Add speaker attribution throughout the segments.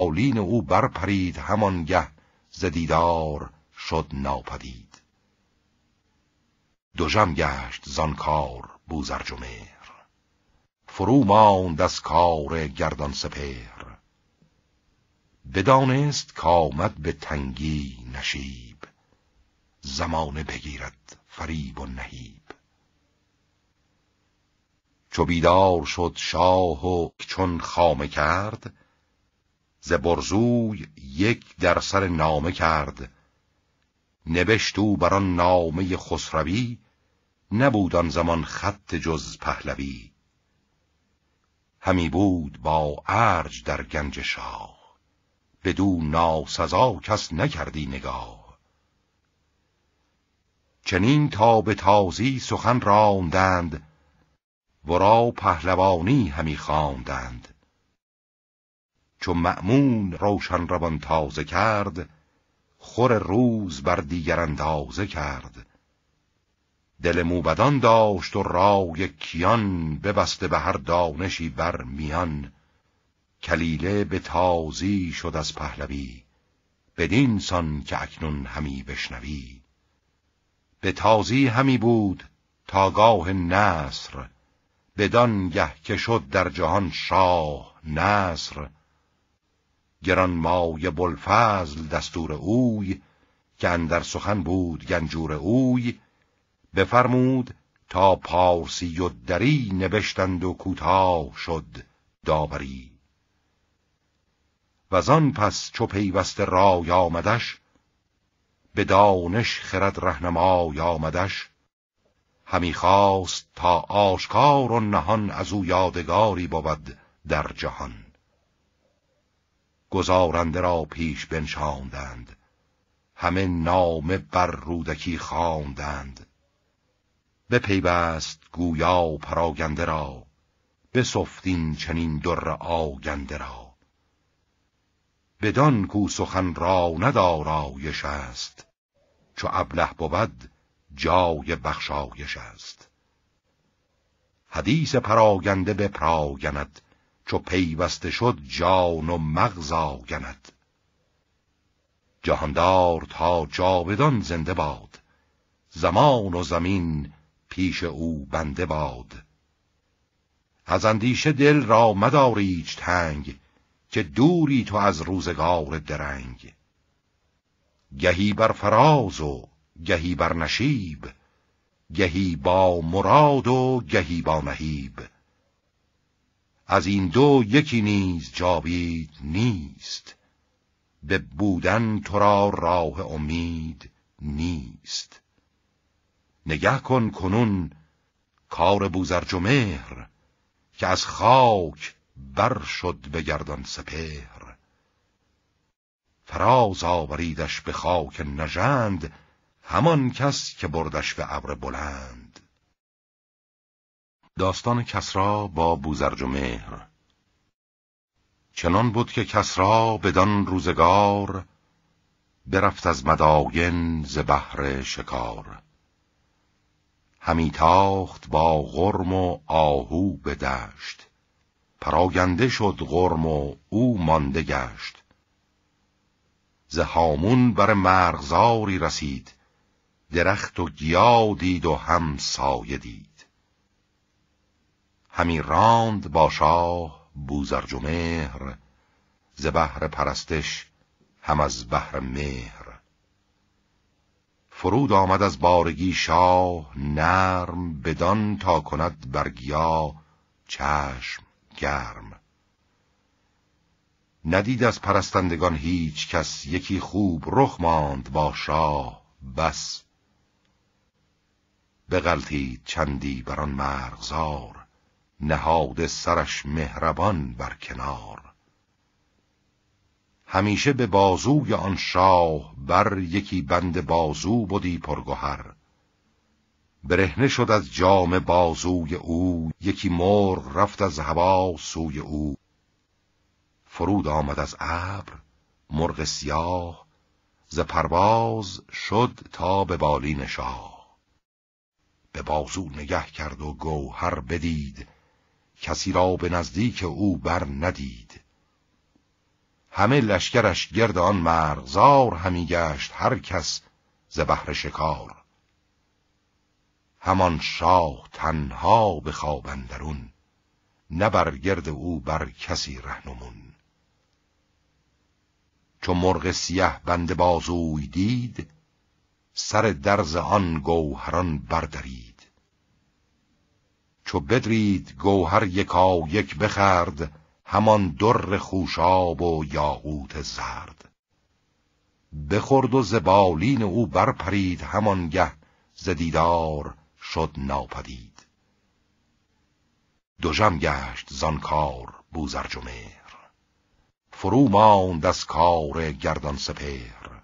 Speaker 1: بالین او برپرید همانگه زدیدار شد ناپدید دوژم گشت زانکار بوزر بوزرجمهر فرو ماند از کار گردان سپهر بدانست کامد به تنگی نشیب زمانه بگیرد فریب و نهیب چو بیدار شد شاه و چون خامه کرد ز برزوی یک در سر نامه کرد نبشت او بر آن نامه خسروی نبود آن زمان خط جز پهلوی همی بود با ارج در گنج شاه بدو ناسزا کس نکردی نگاه چنین تا به تازی سخن راندند ورا پهلوانی همی خواندند چو معمون روشن روان تازه کرد خور روز بر دیگر اندازه کرد دل موبدان داشت و رای کیان ببسته به هر دانشی بر میان کلیله به تازی شد از پهلوی بدین سان که اکنون همی بشنوی به تازی همی بود تا گاه نصر بدان گه که شد در جهان شاه نصر گران مای بلفضل دستور اوی که اندر سخن بود گنجور اوی بفرمود تا پارسی و دری نبشتند و کوتاه شد داوری و آن پس چو پیوسته رای آمدش به دانش خرد رهنمای آمدش همی خواست تا آشکار و نهان از او یادگاری بود در جهان گزارنده را پیش بنشاندند همه نامه بر رودکی خواندند پیبست گویا پراگنده را به سفتین چنین در آگنده را بدان کو سخن را ندارایش است چو ابله بود جای بخشایش است حدیث پراگنده بپراگند چو پیوسته شد جان و مغز آگند جهاندار تا جاودان زنده باد زمان و زمین پیش او بنده باد از اندیشه دل را مداریج تنگ که دوری تو از روزگار درنگ گهی بر فراز و گهی بر نشیب گهی با مراد و گهی با نهیب از این دو یکی نیز جاوید نیست به بودن تو را راه امید نیست نگه کن کنون کار مهر که از خاک بر شد به گردان سپهر فراز آوریدش به خاک نژند همان کس که بردش به ابر بلند داستان کسرا با بوزرج و مهر چنان بود که کسرا بدان روزگار برفت از مداین ز بحر شکار همی تاخت با غرم و آهو دشت پراگنده شد غرم و او مانده گشت ز هامون بر مرغزاری رسید درخت و گیا دید و هم سایه دید همی راند با شاه بوزرجمهر ز بهر پرستش هم از بهر مهر فرود آمد از بارگی شاه نرم بدان تا کند برگیا چشم گرم ندید از پرستندگان هیچ کس یکی خوب رخ ماند با شاه بس بغلتید چندی بران آن مرغزار نهاد سرش مهربان بر کنار همیشه به بازوی آن شاه بر یکی بند بازو بودی پرگوهر برهنه شد از جام بازوی او یکی مرغ رفت از هوا سوی او فرود آمد از ابر مرغ سیاه ز پرواز شد تا به بالین شاه به بازو نگه کرد و گوهر بدید کسی را به نزدیک او بر ندید همه لشکرش گرد آن مرغزار همی گشت هر کس ز بهر شکار همان شاه تنها به خواب اندرون نه بر گرد او بر کسی رهنمون چو مرغ سیه بند بازوی دید سر درز آن گوهران بردرید چو بدرید گوهر یکا یک بخرد همان در خوشاب و یاقوت زرد بخورد و زبالین او برپرید همان گه زدیدار شد ناپدید دوژم گشت زانکار بوزر بوزرجمهر فرو ماند از کار گردان سپهر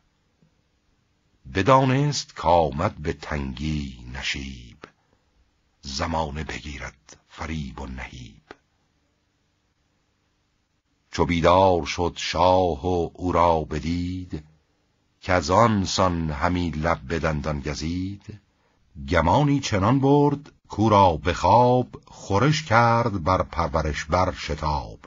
Speaker 1: بدانست کامد به تنگی نشید زمان بگیرد فریب و نهیب چو بیدار شد شاه و او را بدید که از آن سان همی لب به دندان گزید گمانی چنان برد کورا را به خواب خورش کرد بر پرورش بر شتاب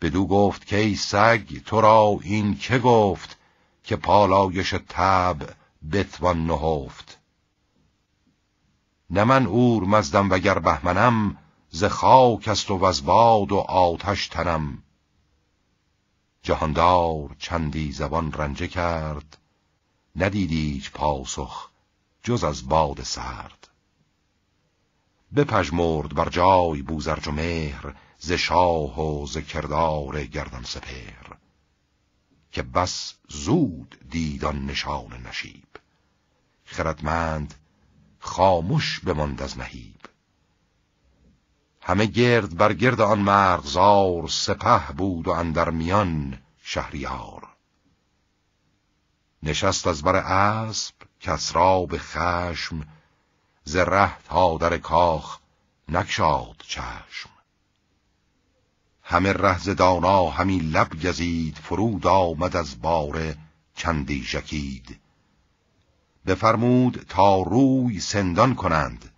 Speaker 1: بدو گفت کی سگ تو را این که گفت که پالایش تب بتوان نهفت نه من اور مزدم وگر بهمنم ز خاک است و از باد و آتش تنم جهاندار چندی زبان رنجه کرد ندیدیچ پاسخ جز از باد سرد بپژمرد بر جای بوزرج و مهر ز شاه و ز کردار گردن سپهر که بس زود دیدان نشان نشیب خردمند خاموش بماند از نهیب همه گرد بر گرد آن مرغزار سپه بود و اندر میان شهریار نشست از بر اسب به خشم ز ره تا در کاخ نکشاد چشم همه رهز دانا همی لب گزید فرود آمد از باره چندی شکید بفرمود تا روی سندان کنند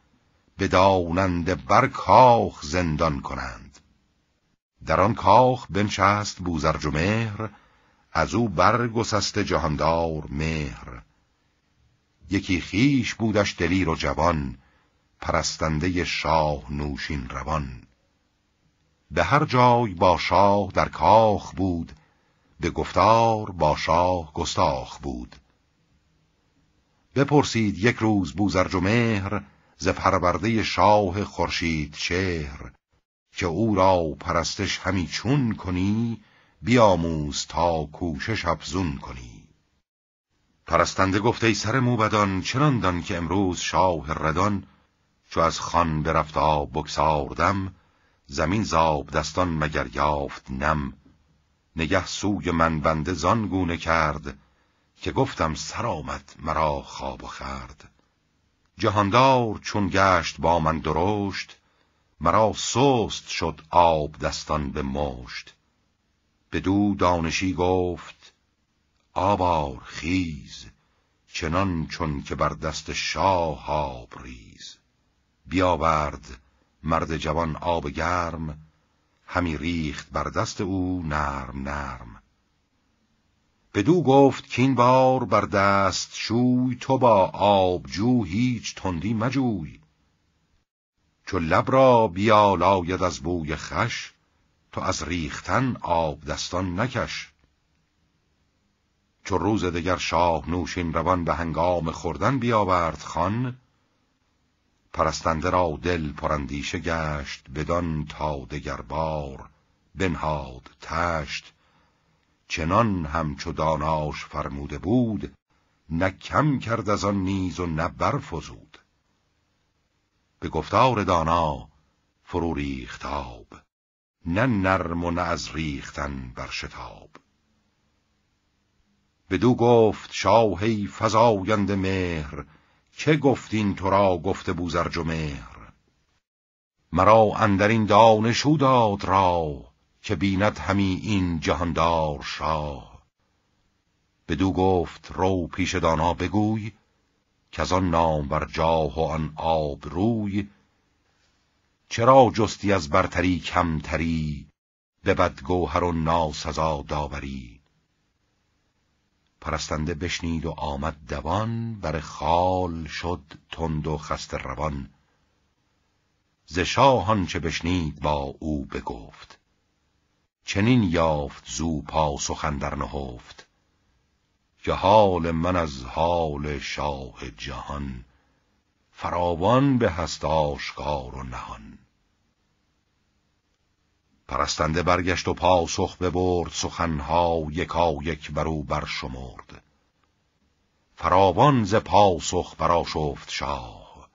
Speaker 1: به دانند بر کاخ زندان کنند در آن کاخ بنشست بوزرج و مهر از او برگسست جهاندار مهر یکی خیش بودش دلیر و جوان پرستنده شاه نوشین روان به هر جای با شاه در کاخ بود به گفتار با شاه گستاخ بود بپرسید یک روز مهر ز پرورده شاه خورشید شهر که او را پرستش همی چون کنی بیاموز تا کوشش افزون کنی پرستنده گفت ای سر موبدان چنان دان که امروز شاه ردان چو از خان برفتا بکساردم زمین زاب دستان مگر یافت نم نگه سوی من بنده زان گونه کرد که گفتم سر مرا خواب و خرد جهاندار چون گشت با من درشت مرا سست شد آب دستان به مشت دو دانشی گفت آبار خیز چنان چون که بر دست شاه آب ریز بیاورد مرد جوان آب گرم همی ریخت بر دست او نرم نرم بدو گفت این بار بر دست شوی تو با آبجو هیچ تندی مجوی چو لب را بیالاید از بوی خش تو از ریختن آب دستان نکش چو روز دگر شاه نوشین روان به هنگام خوردن بیاورد خان پرستنده را دل پرندیشه گشت بدان تا دگر بار بنهاد تشت چنان همچو داناش فرموده بود نه کم کرد از آن نیز و نه برفزود به گفتار دانا فرو ریختاب نه نرم و نه از ریختن بر شتاب بدو گفت شاهی فزایند مهر چه گفتین تو را گفته بوزرج و مهر مرا اندر این دانشو داد راه که بیند همی این جهاندار شاه بدو گفت رو پیش دانا بگوی که از آن نام بر جاه و آن آب روی چرا جستی از برتری کمتری به بدگوهر و ناسزا داوری پرستنده بشنید و آمد دوان بر خال شد تند و خست روان ز شاهان چه بشنید با او بگفت چنین یافت زو پاسخ اندر نهفت که حال من از حال شاه جهان فراوان به هست آشکار و نهان پرستنده برگشت و پاسخ ببرد سخنها یکا یک برو برشمرد فراوان ز پاسخ برا شفت شاه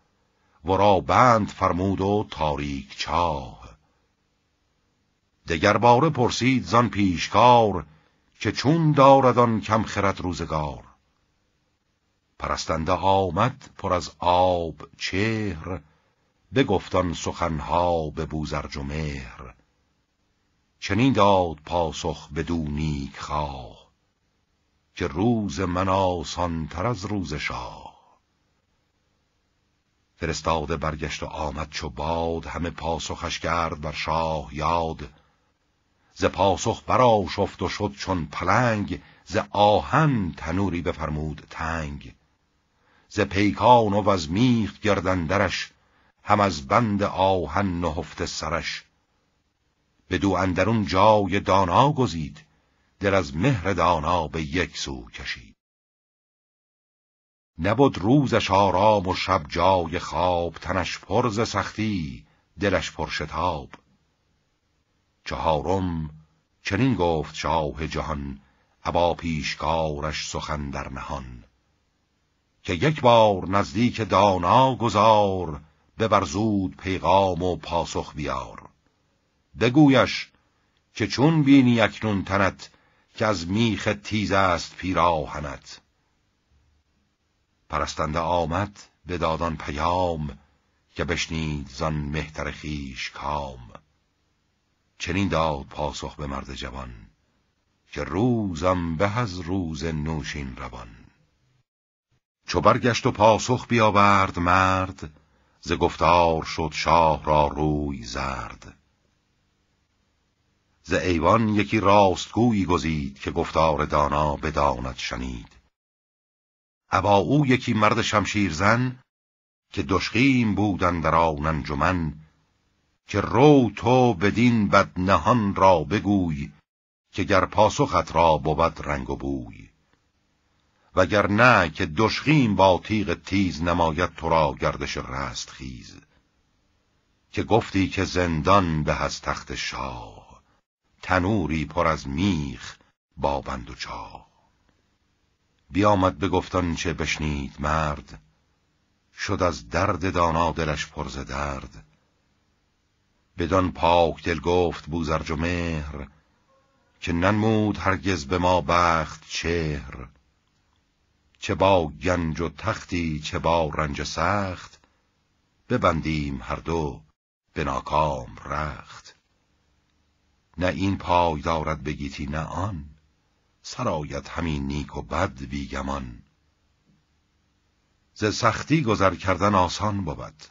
Speaker 1: را بند فرمود و تاریک چاه دگر باره پرسید زان پیشکار که چون دارد کم خرد روزگار پرستنده آمد پر از آب چهر گفتان سخنها به بوزرج و مهر چنین داد پاسخ بدو نیک خواه که روز من آسان تر از روز شاه فرستاده برگشت و آمد چو باد همه پاسخش کرد بر شاه یاد ز پاسخ برا شفت و شد چون پلنگ ز آهن تنوری بفرمود تنگ ز پیکان و از میخ گردندرش هم از بند آهن نهفت سرش به دو اندرون جای دانا گزید دل از مهر دانا به یک سو کشید نبود روزش آرام و شب جای خواب تنش پر ز سختی دلش پر شتاب چهارم چنین گفت شاه جهان ابا پیشکارش سخن در نهان که یک بار نزدیک دانا گذار به برزود پیغام و پاسخ بیار بگویش که چون بینی اکنون تنت که از میخ تیز است پیراهنت پرستنده آمد به دادان پیام که بشنید زن مهتر خیش کام چنین داد پاسخ به مرد جوان که روزم به از روز نوشین روان چو برگشت و پاسخ بیاورد مرد ز گفتار شد شاه را روی زرد ز ایوان یکی راستگویی گزید که گفتار دانا بداند شنید ابا او یکی مرد زن که دشقیم بودن در آن جمند که رو تو بدین بد نهان را بگوی که گر پاسخت را بود رنگ و بوی وگر نه که دشخیم با تیغ تیز نماید تو را گردش رست خیز که گفتی که زندان به از تخت شاه تنوری پر از میخ با بند و چاه بیامد به گفتان چه بشنید مرد شد از درد دانا دلش پرز درد بدان پاک دل گفت بوزرج و مهر که ننمود هرگز به ما بخت چهر چه با گنج و تختی چه با رنج سخت ببندیم هر دو به ناکام رخت نه این پای دارد بگیتی نه آن سرایت همین نیک و بد بیگمان ز سختی گذر کردن آسان بود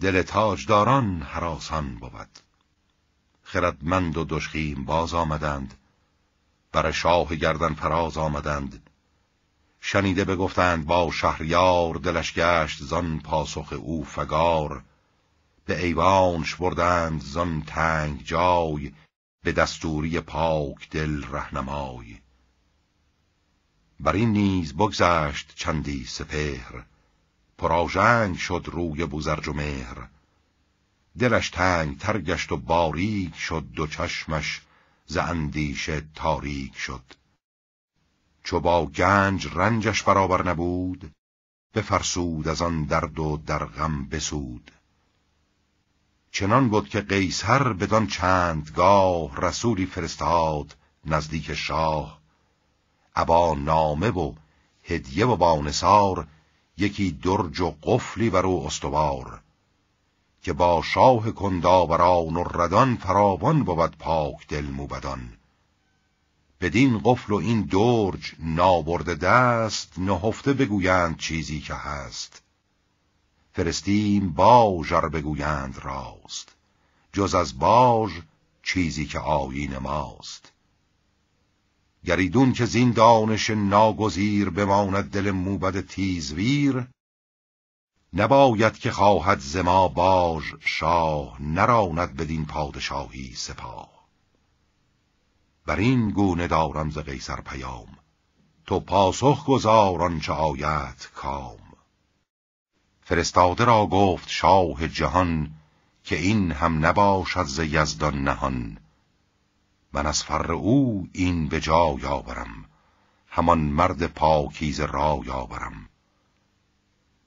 Speaker 1: دل تاجداران حراسان بود خردمند و دشخیم باز آمدند بر شاه گردن فراز آمدند شنیده بگفتند با شهریار دلش گشت زان پاسخ او فگار به ایوانش بردند زان تنگ جای به دستوری پاک دل رهنمای بر این نیز بگذشت چندی سپهر پراژنگ شد روی بوزرج و مهر دلش تنگ تر گشت و باریک شد دو چشمش ز اندیشه تاریک شد چو با گنج رنجش برابر نبود بفرسود از آن درد و در غم بسود چنان بود که قیصر بدان چندگاه رسولی فرستاد نزدیک شاه ابا نامه و هدیه و بانسار یکی درج و قفلی بر او استوار که با شاه کنداوران و ردان فراوان بود پاک دل موبدان بدین قفل و این درج نابرده دست نهفته بگویند چیزی که هست فرستیم باژر بگویند راست جز از باژ چیزی که آیین ماست گریدون که زین دانش ناگزیر بماند دل موبد تیزویر نباید که خواهد زما باج شاه نراند بدین پادشاهی سپاه بر این گونه دارم ز قیصر پیام تو پاسخ گذار آنچه آید کام فرستاده را گفت شاه جهان که این هم نباشد ز یزدان نهان من از فر او این به جا یاورم همان مرد پاکیز را یاورم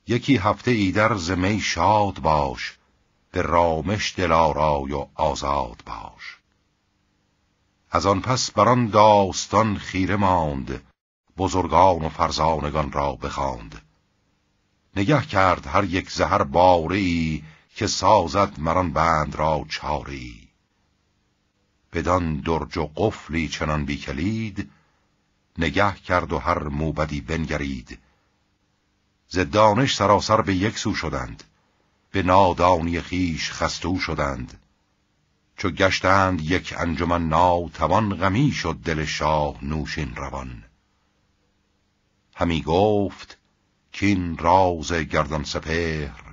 Speaker 1: یکی هفته ای در زمی شاد باش به رامش دلارای و آزاد باش از آن پس بران داستان خیره ماند بزرگان و فرزانگان را بخواند نگه کرد هر یک زهر باری که سازد مران بند را چاری. بدان درج و قفلی چنان بیکلید نگه کرد و هر موبدی بنگرید ز دانش سراسر به یک سو شدند به نادانی خیش خستو شدند چو گشتند یک انجمن ناتوان غمی شد دل شاه نوشین روان همی گفت کین راز گردان سپهر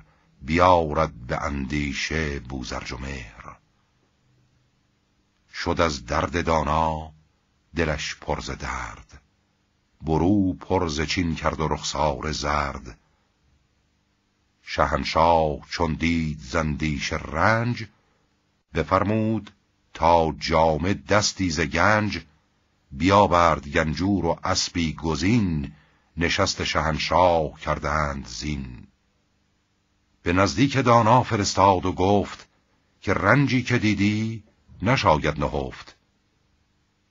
Speaker 1: بیارد به اندیشه بوزرج و شد از درد دانا دلش پرز درد برو پرز چین کرد و رخسار زرد شهنشاه چون دید زندیش رنج بفرمود تا جامه دستی ز گنج بیاورد گنجور و اسبی گزین نشست شهنشاه کردند زین به نزدیک دانا فرستاد و گفت که رنجی که دیدی نشاید نهفت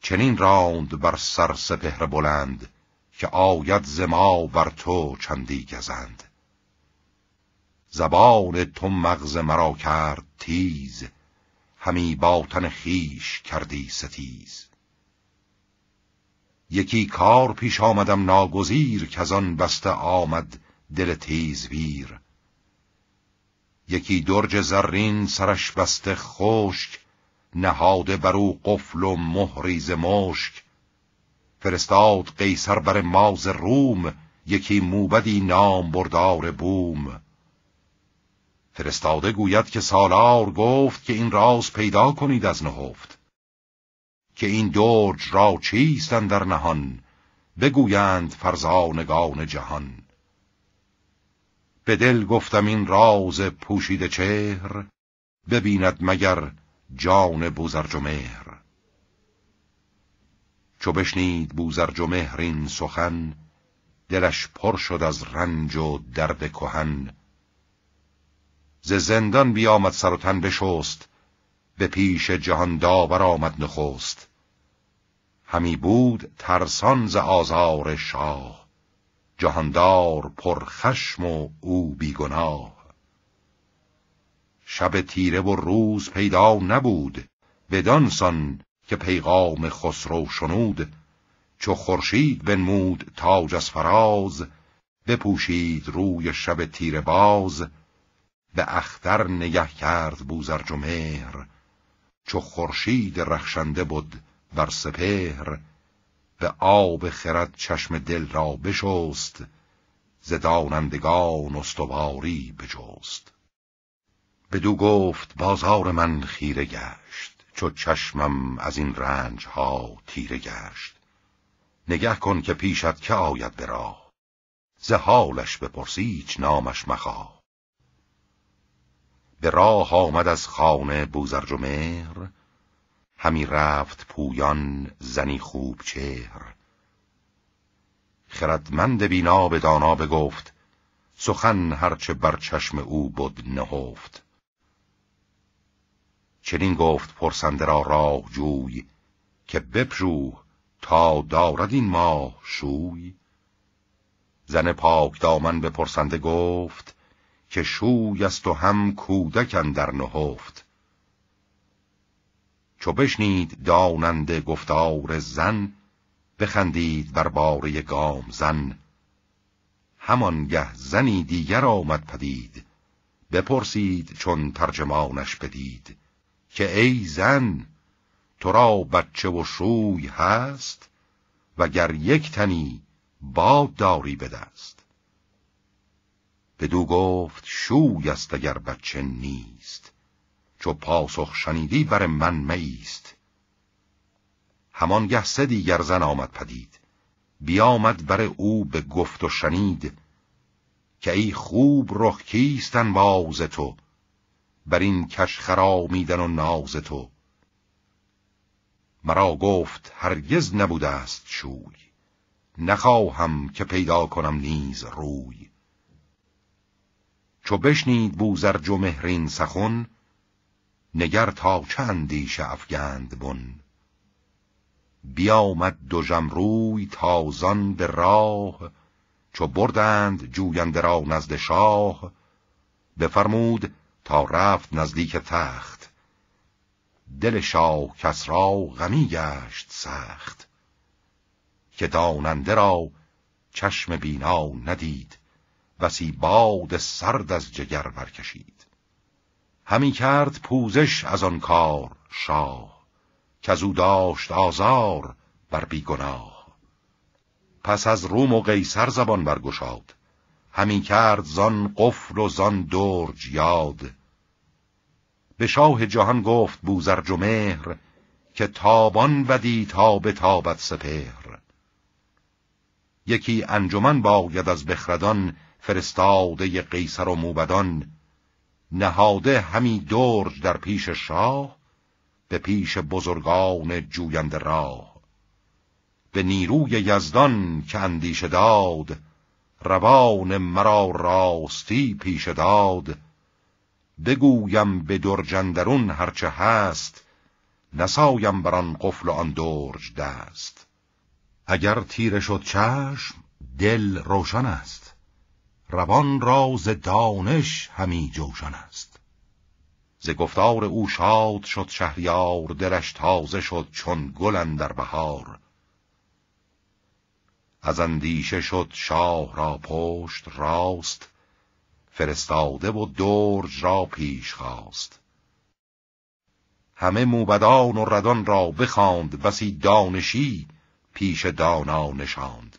Speaker 1: چنین راند بر سر سپهر بلند که آید زما بر تو چندی گزند زبان تو مغز مرا کرد تیز همی باطن خیش کردی ستیز یکی کار پیش آمدم ناگزیر که از آن بسته آمد دل تیز ویر یکی درج زرین سرش بسته خشک نهاده بر او قفل و مهریز مشک فرستاد قیصر بر ماز روم یکی موبدی نام بردار بوم فرستاده گوید که سالار گفت که این راز پیدا کنید از نهفت که این درج را چیستن در نهان بگویند فرزانگان جهان به دل گفتم این راز پوشید چهر ببیند مگر جان مهر چو بشنید مهر این سخن دلش پر شد از رنج و درد کهن ز زندان بیامد سر و تن بشست به پیش جهان داور آمد نخست همی بود ترسان ز آزار شاه جهاندار خشم و او بیگناه شب تیره و روز پیدا نبود بدانسان که پیغام خسرو شنود چو خورشید بنمود تاج از فراز بپوشید روی شب تیره باز به اختر نگه کرد بوزر جمهر چو خورشید رخشنده بود بر سپهر به آب خرد چشم دل را بشست ز دانندگان استواری بجست بدو گفت بازار من خیره گشت چو چشمم از این رنج ها تیره گشت نگه کن که پیشت که آید به راه ز حالش بپرسیچ نامش مخا به راه آمد از خانه بوزرجمهر همی رفت پویان زنی خوب چهر خردمند بینا به دانا بگفت سخن هرچه بر چشم او بود نهفت چنین گفت پرسنده را راه جوی که بپرو تا دارد این ماه شوی زن پاک دامن به پرسنده گفت که شوی است و هم کودکن در نهفت چو بشنید داننده گفتار زن بخندید بر باره گام زن همانگه زنی دیگر آمد پدید بپرسید چون ترجمانش بدید که ای زن تو را بچه و شوی هست وگر یک تنی باد داری به دست بدو گفت شوی است اگر بچه نیست چو پاسخ شنیدی بر من میست همان گه سه دیگر زن آمد پدید بیامد بر او به گفت و شنید که ای خوب رخ کیستن باز تو بر این کش خرامیدن و ناز تو مرا گفت هرگز نبوده است شوی نخواهم که پیدا کنم نیز روی چو بشنید بوزر جو مهرین سخن نگر تا چندیش افگند بن بیامد دو جمروی تازان به راه چو بردند جوینده را نزد شاه بفرمود تا رفت نزدیک تخت دل شاه را غمی گشت سخت که داننده را چشم بینا ندید وسی باد سرد از جگر برکشید همی کرد پوزش از آن کار شاه که از او داشت آزار بر بیگناه پس از روم و قیصر زبان برگشاد همی کرد زان قفل و زان درج یاد به شاه جهان گفت بوزر جمهر که تابان ودی تا به تابت سپهر یکی انجمن باید از بخردان فرستاده قیصر و موبدان نهاده همی درج در پیش شاه به پیش بزرگان جویند راه به نیروی یزدان که اندیشه داد روان مرا راستی پیش داد بگویم به درجندرون هرچه هست نسایم بران قفل و آن درج دست اگر تیره شد چشم دل روشن است روان راز دانش همی جوشن است ز گفتار او شاد شد شهریار دلش تازه شد چون گل در بهار از اندیشه شد شاه را پشت راست فرستاده و درج را پیش خواست همه موبدان و ردان را بخاند بسی دانشی پیش دانا نشاند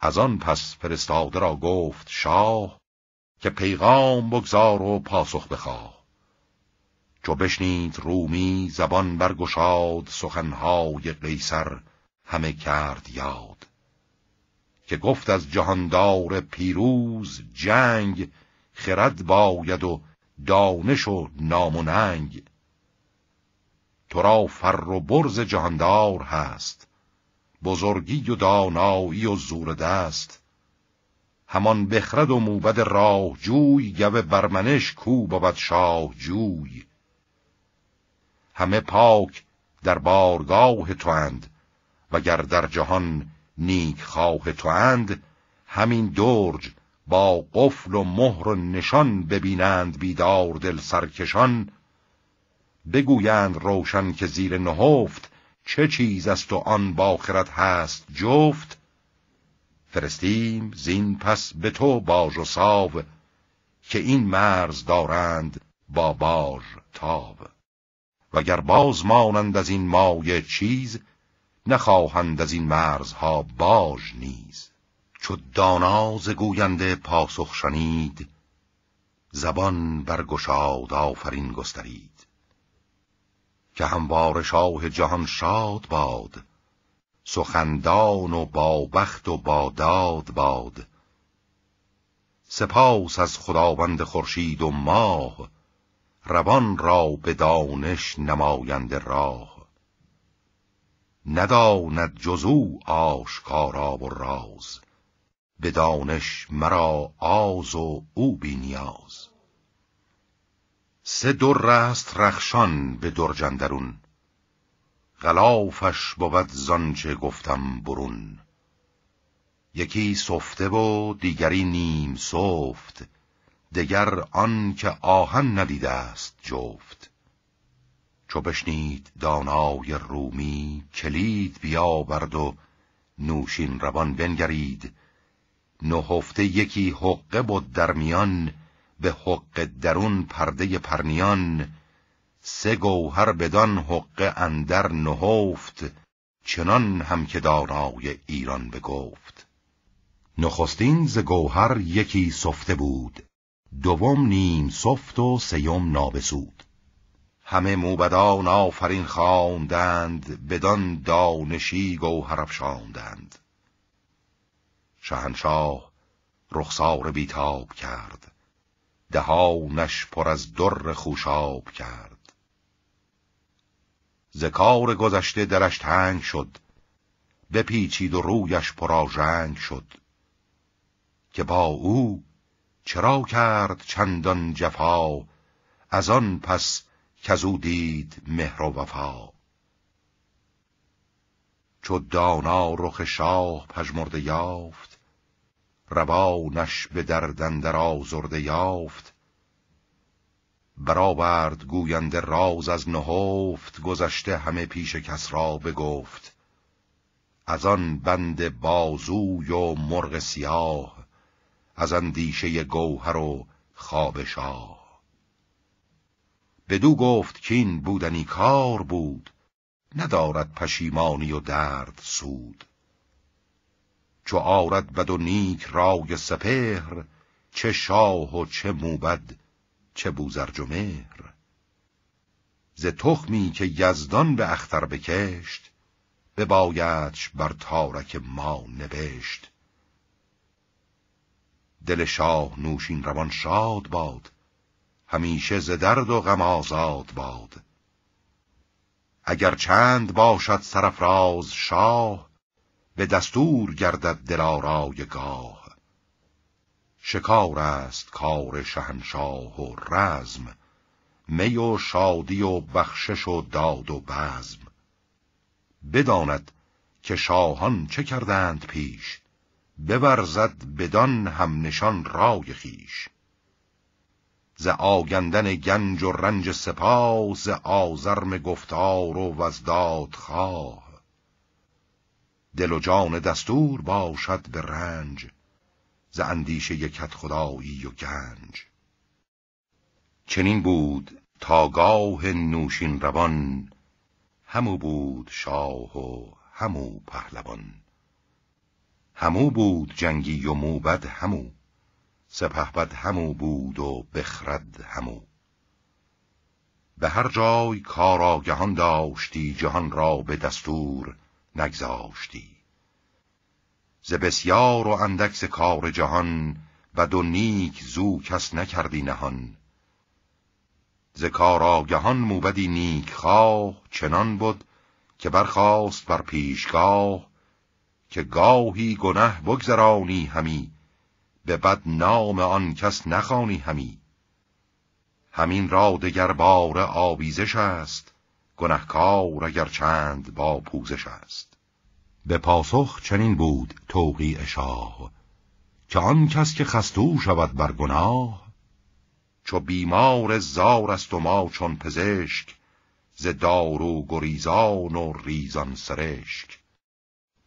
Speaker 1: از آن پس فرستاده را گفت شاه که پیغام بگذار و پاسخ بخواه چو بشنید رومی زبان برگشاد سخنهای قیصر همه کرد یاد که گفت از جهاندار پیروز جنگ خرد باید و دانش و نام و تو را فر و برز جهاندار هست بزرگی و دانایی و زور دست همان بخرد و موبد راه جوی گوه برمنش کو بابد شاه جوی همه پاک در بارگاه تو اند وگر در جهان نیک خواه تو اند همین درج با قفل و مهر و نشان ببینند بیدار دل سرکشان بگویند روشن که زیر نهفت چه چیز است و آن باخرت هست جفت فرستیم زین پس به تو باج و ساو که این مرز دارند با باج تاب وگر باز مانند از این مایه چیز نخواهند از این مرزها باج نیز چو داناز گوینده پاسخ شنید زبان برگشاد آفرین گسترید که هموار شاه جهان شاد باد سخندان و با بخت و با داد باد سپاس از خداوند خورشید و ماه روان را به دانش نماینده راه نداند جزو آشکارا و راز به دانش مرا آز و او بی نیاز سه در است رخشان به درجندرون غلافش بود زانچه گفتم برون یکی سفته و دیگری نیم سفت دگر آن که آهن ندیده است جفت چو بشنید دانای رومی کلید بیاورد و نوشین روان بنگرید نهفته یکی حقه بود در میان به حق درون پرده پرنیان سه گوهر بدان حقه اندر نهفت چنان هم که دانای ایران بگفت نخستین ز گوهر یکی سفته بود دوم نیم سفت و سیوم نابسود همه موبدان آفرین خواندند بدان دانشی حرف شاندند شهنشاه رخسار بیتاب کرد دهانش پر از در خوشاب کرد زکار گذشته درش تنگ شد بپیچید و رویش پراژنگ شد که با او چرا کرد چندان جفا از آن پس که او دید مهر و وفا چو دانا رخ شاه پژمرده یافت روانش به دردندر آزرده یافت برآورد گوینده راز از نهفت گذشته همه پیش کس را بگفت از آن بند بازوی و مرغ سیاه از اندیشه گوهر و خواب شاه بدو گفت که این بودنی کار بود ندارد پشیمانی و درد سود چو آرد بد و نیک رای سپهر چه شاه و چه موبد چه بوزرج و مهر ز تخمی که یزدان به اختر بکشت به بایدش بر تارک ما نبشت دل شاه نوشین روان شاد باد همیشه ز درد و غم آزاد باد اگر چند باشد سرفراز شاه به دستور گردد دلارای گاه شکار است کار شهنشاه و رزم می و شادی و بخشش و داد و بزم بداند که شاهان چه کردند پیش ببرزد بدان هم نشان رای خیش ز آگندن گنج و رنج سپاه ز آزرم گفتار و وزداد خواه دل و جان دستور باشد به رنج ز اندیشه کت خدایی و گنج چنین بود تا گاه نوشین روان همو بود شاه و همو پهلوان همو بود جنگی و موبد همو سپهبد همو بود و بخرد همو به هر جای کاراگهان داشتی جهان را به دستور نگذاشتی ز بسیار و اندکس کار جهان و دو نیک زو کس نکردی نهان ز کاراگهان موبدی نیک خواه چنان بود که برخواست بر پیشگاه که گاهی گنه بگذرانی همی به بد نام آن کس نخانی همی همین را دگر بار آویزش است گنهکار اگر چند با پوزش است به پاسخ چنین بود توقیع شاه که آن کس که خستو شود بر گناه چو بیمار زار است و ما چون پزشک ز دارو گریزان و ریزان سرشک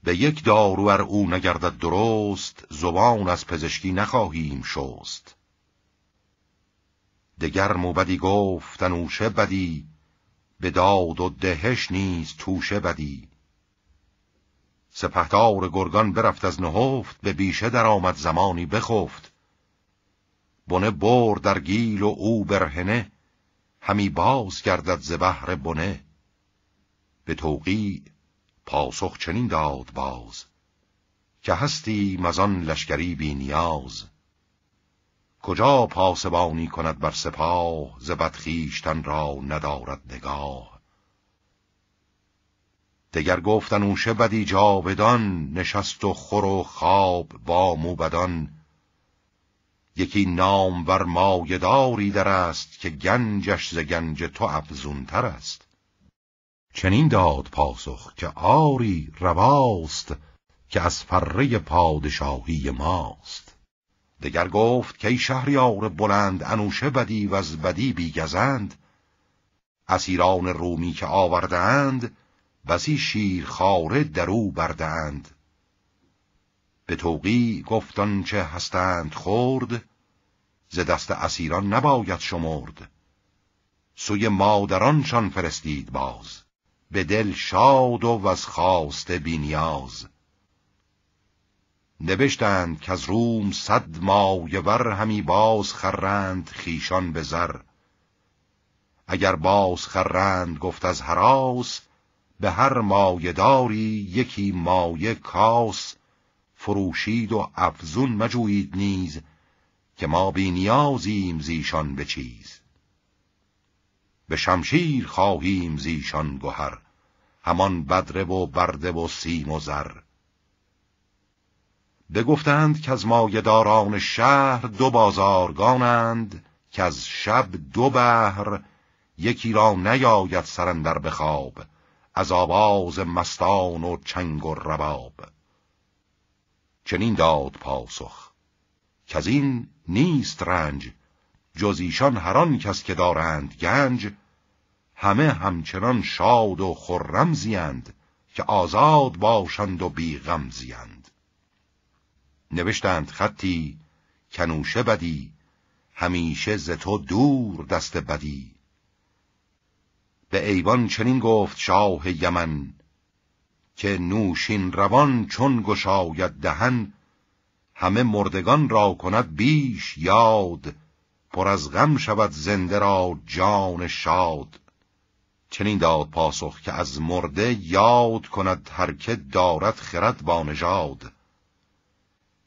Speaker 1: به یک دارو ار او نگردد درست زبان از پزشکی نخواهیم شست دگر موبدی گفت نوشه بدی به داد و دهش نیز توشه بدی سپهدار گرگان برفت از نهفت به بیشه در آمد زمانی بخفت بنه بر در گیل و او برهنه همی باز گردد ز بهر بنه به توقیع پاسخ چنین داد باز که هستی مزان لشکری بی نیاز کجا پاسبانی کند بر سپاه ز بدخیشتن را ندارد نگاه دگر گفتن اوشه بدی جاودان نشست و خور و خواب با موبدان یکی نام بر مایداری در است که گنجش ز گنج تو افزونتر است چنین داد پاسخ که آری رواست که از فره پادشاهی ماست دگر گفت که ای شهریار بلند انوشه بدی و از بدی بیگزند اسیران رومی که آوردند بسی خاره درو بردند به توقی گفتان چه هستند خورد ز دست اسیران نباید شمرد سوی مادرانشان فرستید باز به دل شاد و از بینیاز نوشتند که از روم صد مایه ور همی باز خرند خیشان به زر اگر باز خرند گفت از هراس به هر مایه داری یکی مایه کاس فروشید و افزون مجوید نیز که ما بینیازیم زیشان به چیز به شمشیر خواهیم زیشان گهر همان بدره و برده و سیم و زر بگفتند که از مایداران شهر دو بازارگانند که از شب دو بهر یکی را نیاید سرندر در از آواز مستان و چنگ و رباب چنین داد پاسخ که از این نیست رنج جز ایشان هران کس که دارند گنج همه همچنان شاد و خرم زیند که آزاد باشند و بی غم زیند نوشتند خطی کنوشه بدی همیشه ز تو دور دست بدی به ایوان چنین گفت شاه یمن که نوشین روان چون گشاید دهن همه مردگان را کند بیش یاد پر از غم شود زنده را جان شاد چنین داد پاسخ که از مرده یاد کند هر که دارد خرد با نژاد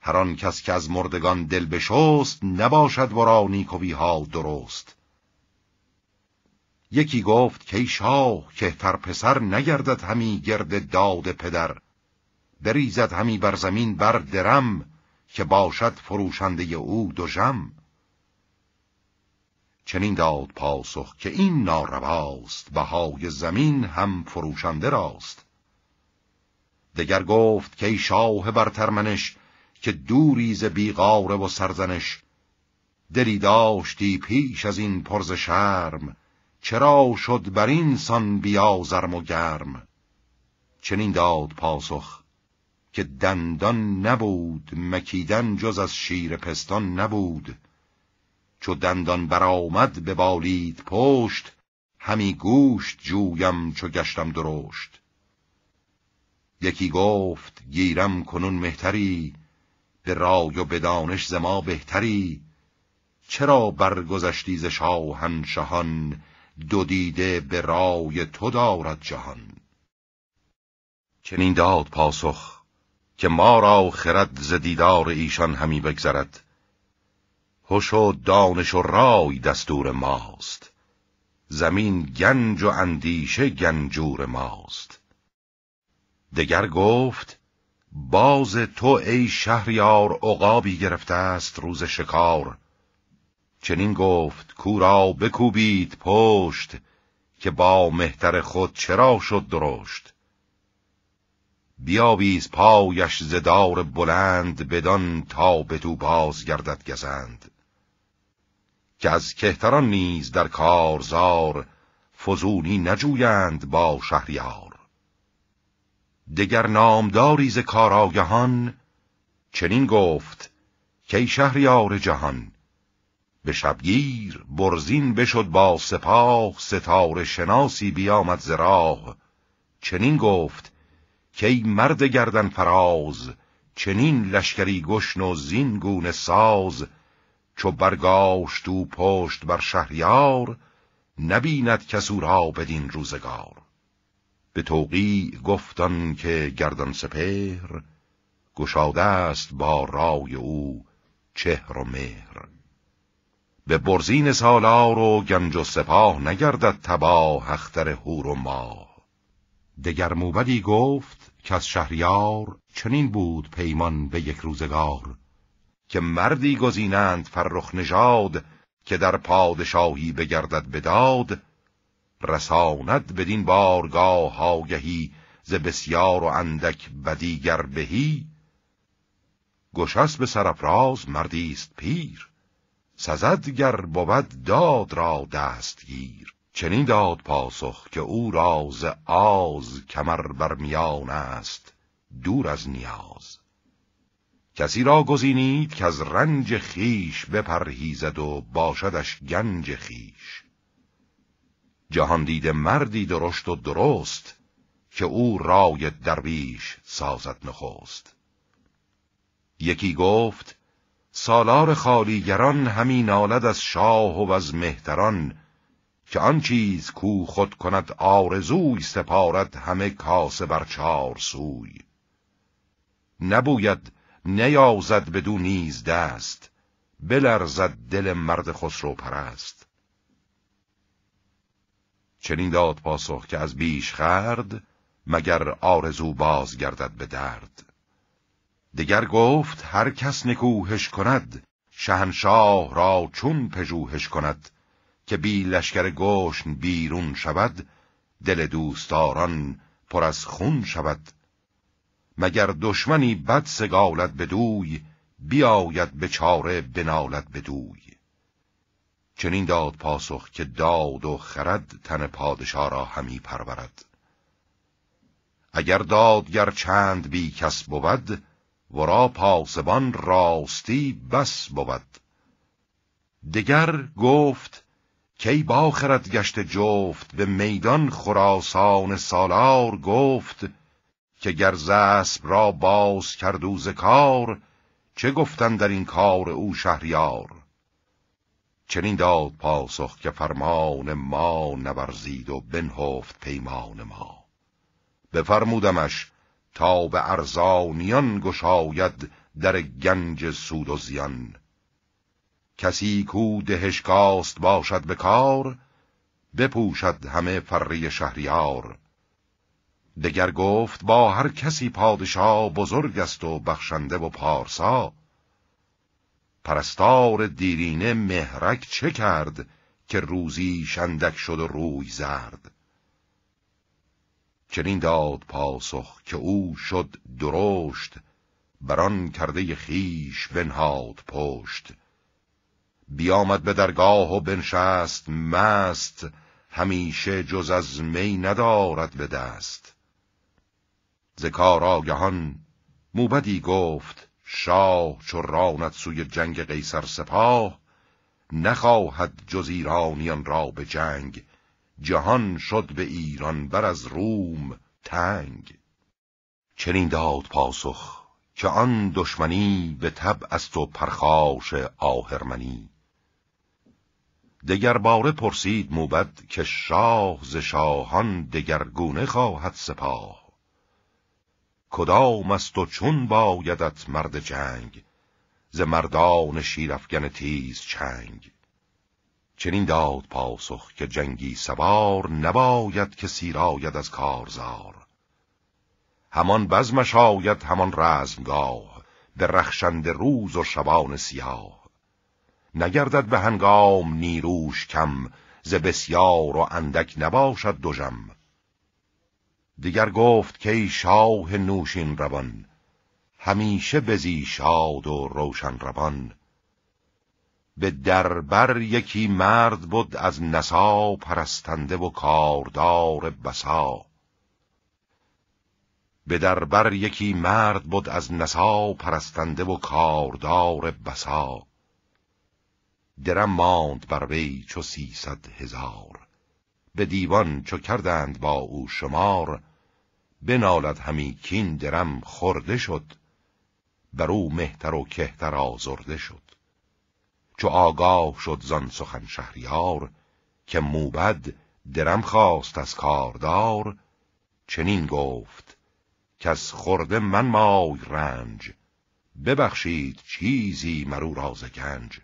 Speaker 1: هر آن کس که از مردگان دل بشست نباشد ورا نیکویی ها درست یکی گفت که شاه که تر پسر نگردد همی گرد داد پدر بریزد همی بر زمین بر درم که باشد فروشنده او دو جمع چنین داد پاسخ که این نارواست بهای زمین هم فروشنده راست دگر گفت که ای شاه برترمنش که دوری ز بیغاره و سرزنش دلی داشتی پیش از این پرز شرم چرا شد بر این سان بیازرم و گرم چنین داد پاسخ که دندان نبود مکیدن جز از شیر پستان نبود چو دندان برآمد به بالید پشت همی گوشت جویم چو گشتم درشت یکی گفت گیرم کنون مهتری به رای و به دانش ز ما بهتری چرا برگذشتی ز شاهنشهان دو دیده به رای تو دارد جهان چنین داد پاسخ که ما را خرد ز دیدار ایشان همی بگذرد هوش و دانش و رای دستور ماست زمین گنج و اندیشه گنجور ماست دگر گفت باز تو ای شهریار عقابی گرفته است روز شکار چنین گفت کورا بکوبید پشت که با مهتر خود چرا شد درشت بیاویز پایش زدار بلند بدان تا به تو باز گردد گزند که از کهتران نیز در کارزار فزونی نجویند با شهریار دگر نامداری ز کاراگهان چنین گفت که ای شهریار جهان به شبگیر برزین بشد با سپاه ستاره شناسی بیامد ز راه چنین گفت که ای مرد گردن فراز چنین لشکری گشن و زین گونه ساز چو برگاشت او پشت بر شهریار نبیند کسو را بدین روزگار به توقی گفتن که گردن سپهر گشاده است با رای او چهر و مهر به برزین سالار و گنج و سپاه نگردد تبا اختر هور و ماه دگر موبدی گفت که از شهریار چنین بود پیمان به یک روزگار که مردی گزینند فرخ نژاد که در پادشاهی بگردد بداد رساند بدین بارگاه آگهی ز بسیار و اندک بدیگر بهی گشست به سرفراز مردی است پیر سزد گر بود داد را دستگیر چنین داد پاسخ که او راز آز کمر بر میان است دور از نیاز کسی را گزینید که از رنج خیش بپرهیزد و باشدش گنج خیش جهان دید مردی درشت و درست که او رای درویش سازد نخست یکی گفت سالار خالیگران همین نالد از شاه و از مهتران که آن چیز کو خود کند آرزوی سپارد همه کاسه بر چهار سوی نبوید نیازد بدو نیز دست بلرزد دل مرد خسرو پرست چنین داد پاسخ که از بیش خرد مگر آرزو باز گردد به درد دیگر گفت هر کس نکوهش کند شهنشاه را چون پژوهش کند که بی لشکر گشن بیرون شود دل دوستاران پر از خون شود مگر دشمنی بد سگالت بدوی بیاید به چاره بنالت بدوی چنین داد پاسخ که داد و خرد تن پادشاه را همی پرورد اگر داد گر چند بی کس بود ورا پاسبان راستی بس بود دگر گفت کی باخرت خرد گشت جفت به میدان خراسان سالار گفت که گر زسب را باز کردوز کار چه گفتن در این کار او شهریار چنین داد پاسخ که فرمان ما نبرزید و بنهفت پیمان ما بفرمودمش تا به ارزانیان گشاید در گنج سود و زیان کسی کو دهشکاست باشد به کار بپوشد همه فری شهریار دگر گفت با هر کسی پادشاه بزرگ است و بخشنده و پارسا پرستار دیرینه مهرک چه کرد که روزی شندک شد و روی زرد چنین داد پاسخ که او شد درشت بران کرده خیش بنهاد پشت بیامد به درگاه و بنشست مست همیشه جز از می ندارد به دست زکار آگهان موبدی گفت شاه چو راند سوی جنگ قیصر سپاه نخواهد جز ایرانیان را به جنگ جهان شد به ایران بر از روم تنگ چنین داد پاسخ که آن دشمنی به تب است و پرخاش آهرمنی دگر باره پرسید موبد که شاه ز شاهان دگرگونه خواهد سپاه کدام است و چون بایدت مرد جنگ ز مردان شیرفگن تیز چنگ چنین داد پاسخ که جنگی سوار نباید که سیراید از کارزار همان بزمش آید همان رزمگاه به رخشند روز و شبان سیاه نگردد به هنگام نیروش کم ز بسیار و اندک نباشد جمع دیگر گفت که شاه نوشین روان همیشه بزی شاد و روشن روان به دربر یکی مرد بود از نسا پرستنده و کاردار بسا به دربر یکی مرد بود از نسا پرستنده و کاردار بسا درم ماند بر وی چو سیصد هزار به دیوان چو کردند با او شمار بنالد همی کین درم خورده شد بر او مهتر و کهتر آزرده شد چو آگاه شد زان سخن شهریار که موبد درم خواست از کاردار چنین گفت که از خورده من مای رنج ببخشید چیزی مرو راز گنج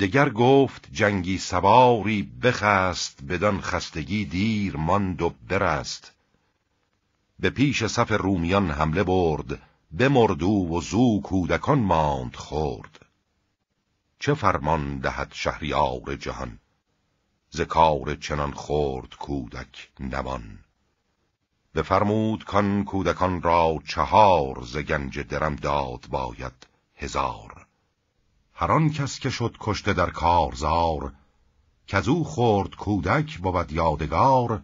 Speaker 1: دگر گفت جنگی سواری بخست بدان خستگی دیر ماند و برست به پیش صف رومیان حمله برد بمرد و زو کودکان ماند خورد چه فرمان دهد شهریار جهان ز کار چنان خورد کودک به بفرمود کان کودکان را چهار ز گنج درم داد باید هزار هر آن کس که شد کشته در کارزار که او خورد کودک بود یادگار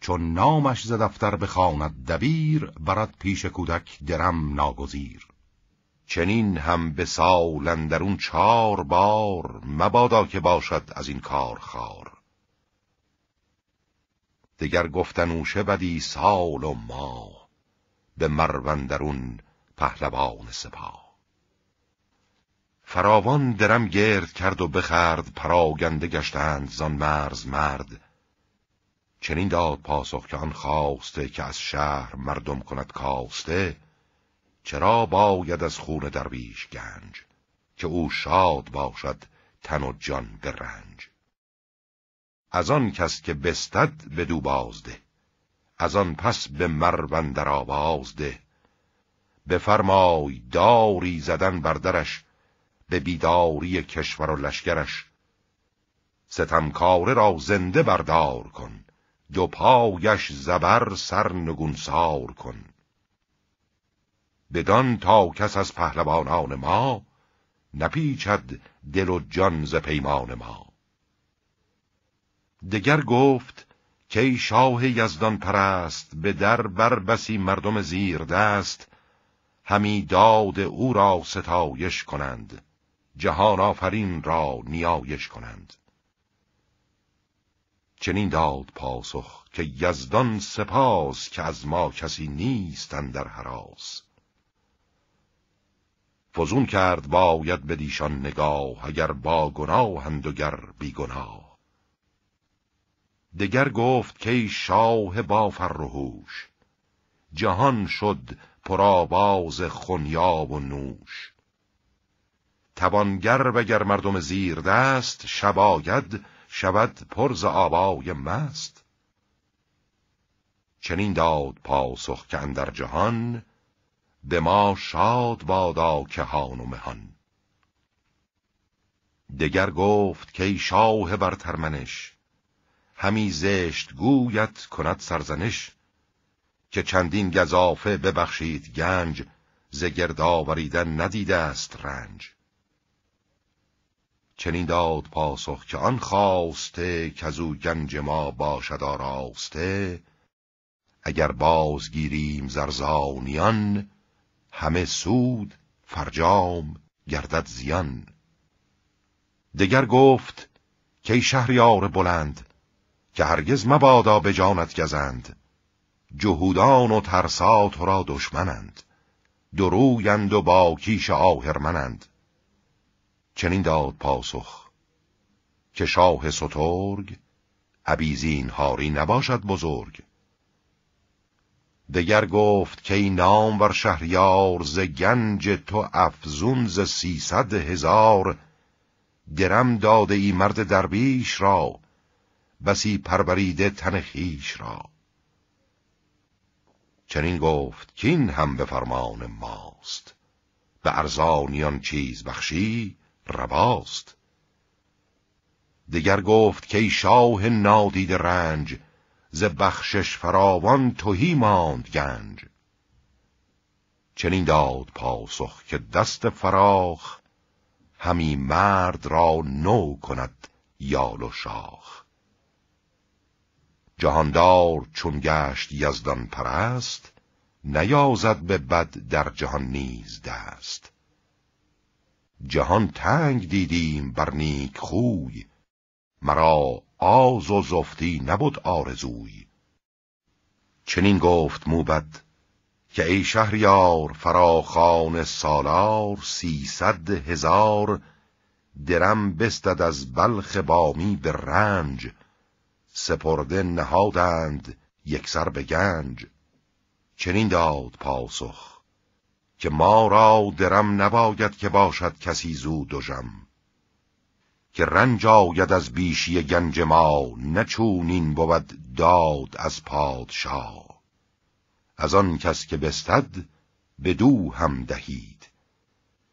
Speaker 1: چون نامش ز دفتر بخواند دبیر برد پیش کودک درم ناگزیر چنین هم به سال اندرون چار بار مبادا که باشد از این کار خار دگر گفتنوشه بدی سال و ما به مروندرون پهلوان سپاه فراوان درم گرد کرد و بخرد پراگنده گشتند زان مرز مرد چنین داد پاسخ که آن خواسته که از شهر مردم کند کاسته چرا باید از خون درویش گنج که او شاد باشد تن و جان به رنج از آن کس که بستد به دو بازده از آن پس به مربندر آبازده به فرمای داری زدن بردرش درش به بیداری کشور و لشکرش ستمکاره را زنده بردار کن دو پایش زبر سر نگونسار کن بدان تا کس از پهلوانان ما نپیچد دل و جان ز پیمان ما دگر گفت که ای شاه یزدان پرست به در بر بسی مردم زیر دست همی داد او را ستایش کنند جهان آفرین را نیایش کنند چنین داد پاسخ که یزدان سپاس که از ما کسی نیستند در حراس فزون کرد باید به دیشان نگاه اگر با گناهند و گر بی گناه دگر گفت که شاه با فرهوش جهان شد پراباز خنیاب و نوش توانگر وگر مردم زیر دست شباید شود پرز آبای مست چنین داد پاسخ که اندر جهان به ما شاد بادا که هان و مهان دگر گفت که شاه برترمنش همی زشت گویت کند سرزنش که چندین گذافه ببخشید گنج ز گرد ندیده است رنج چنین داد پاسخ که آن خواسته که از او گنج ما باشد آراسته اگر بازگیریم زرزانیان همه سود فرجام گردد زیان دگر گفت که شهریار بلند که هرگز مبادا به جانت گزند جهودان و ترسا را دشمنند درویند و با کیش آهرمنند چنین داد پاسخ که شاه سترگ عبیزین هاری نباشد بزرگ دگر گفت که این نام ور شهریار ز گنج تو افزون ز سیصد هزار درم داده ای مرد دربیش را بسی پربریده تن خیش را چنین گفت کین هم به فرمان ماست به ارزانیان چیز بخشی رواست دیگر گفت که شاه نادید رنج ز بخشش فراوان توهی ماند گنج چنین داد پاسخ که دست فراخ همی مرد را نو کند یال و شاخ جهاندار چون گشت یزدان پرست نیازد به بد در جهان نیز دست جهان تنگ دیدیم بر نیک خوی مرا آز و زفتی نبود آرزوی چنین گفت موبت که ای شهریار فراخان سالار سیصد هزار درم بستد از بلخ بامی به رنج سپرده نهادند یکسر به گنج چنین داد پاسخ که ما را درم نباید که باشد کسی زود جم که رنج آید از بیشی گنج ما نچونین بود داد از پادشاه از آن کس که بستد دو هم دهید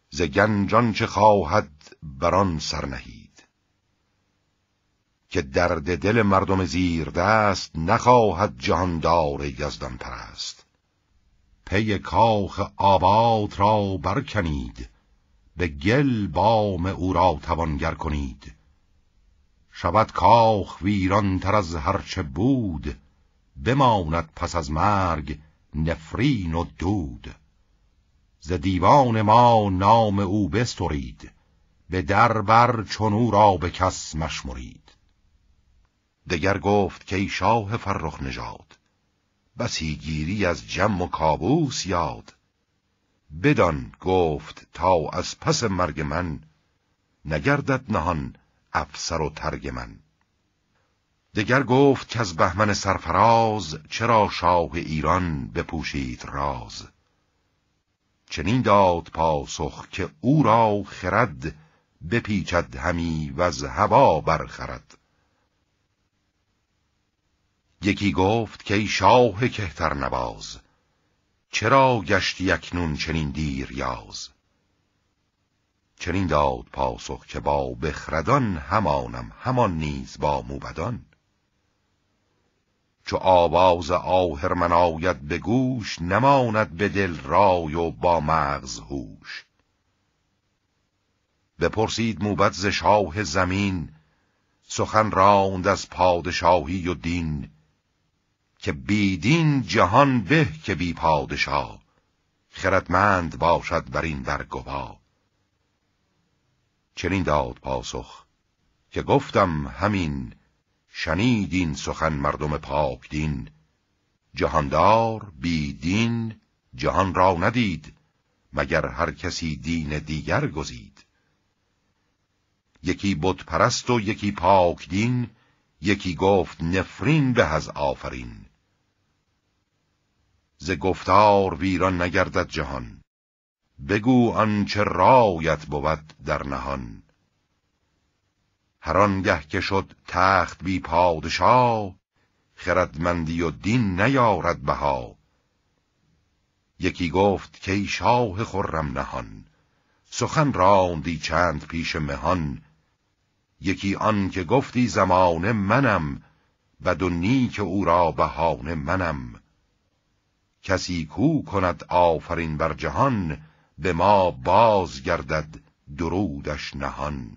Speaker 1: ز گنجان چه خواهد بران سر نهید که درد دل مردم زیر دست نخواهد جهاندار یزدان پرست پی کاخ آباد را برکنید به گل بام او را توانگر کنید شود کاخ ویران تر از هرچه بود بماند پس از مرگ نفرین و دود ز دیوان ما نام او بسترید به دربر چون او را به کس مشمرید دگر گفت که ای شاه فرخ نژاد بسیگیری از جم و کابوس یاد بدان گفت تا از پس مرگ من نگردد نهان افسر و ترگ من دگر گفت که از بهمن سرفراز چرا شاه ایران بپوشید راز چنین داد پاسخ که او را خرد بپیچد همی و از هوا برخرد یکی گفت که ای شاه کهتر نباز چرا گشت یکنون چنین دیر یاز چنین داد پاسخ که با بخردان همانم همان نیز با موبدان چو آواز آهر من آید به گوش نماند به دل رای و با مغز هوش بپرسید موبد ز شاه زمین سخن راند از پادشاهی و دین که بیدین جهان به که بی پادشا خردمند باشد بر این برگوا چنین داد پاسخ که گفتم همین شنیدین سخن مردم پاک دین جهاندار بی دین جهان را ندید مگر هر کسی دین دیگر گزید یکی بت پرست و یکی پاک دین یکی گفت نفرین به از آفرین ز گفتار ویران نگردد جهان بگو آنچه رایت بود در نهان هر آنگه که شد تخت بی پادشاه خردمندی و دین نیارد بها یکی گفت ای شاه خرم نهان سخن راندی چند پیش مهان یکی آن که گفتی زمانه منم بد و نیک او را بهانه منم کسی کو کند آفرین بر جهان به ما باز گردد درودش نهان